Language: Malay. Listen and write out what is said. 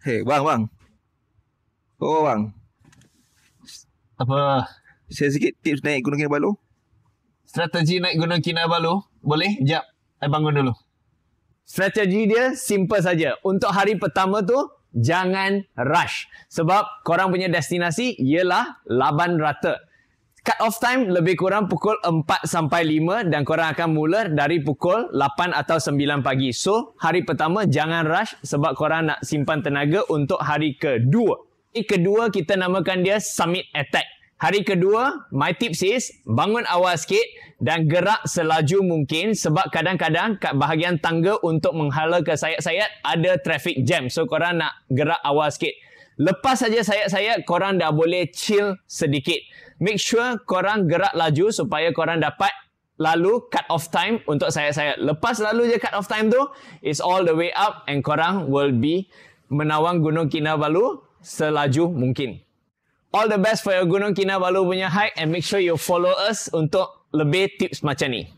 Hei bang, bang. Oh, bang. Apa? Saya sikit tips naik Gunung Kinabalu. Strategi naik Gunung Kinabalu. Boleh? Jap. Saya bangun dulu. Strategi dia simple saja. Untuk hari pertama tu, jangan rush. Sebab korang punya destinasi ialah Laban Rata cut off time lebih kurang pukul 4 sampai 5 dan korang akan mula dari pukul 8 atau 9 pagi. So, hari pertama jangan rush sebab korang nak simpan tenaga untuk hari kedua. Hari kedua kita namakan dia Summit Attack. Hari kedua, my tips is bangun awal sikit dan gerak selaju mungkin sebab kadang-kadang kat bahagian tangga untuk menghala ke sayat-sayat ada traffic jam. So, korang nak gerak awal sikit. Lepas saja sayat-sayat, korang dah boleh chill sedikit make sure korang gerak laju supaya korang dapat lalu cut off time untuk saya saya lepas lalu je cut off time tu It's all the way up and korang will be menawang Gunung Kinabalu selaju mungkin. All the best for your Gunung Kinabalu punya hike and make sure you follow us untuk lebih tips macam ni.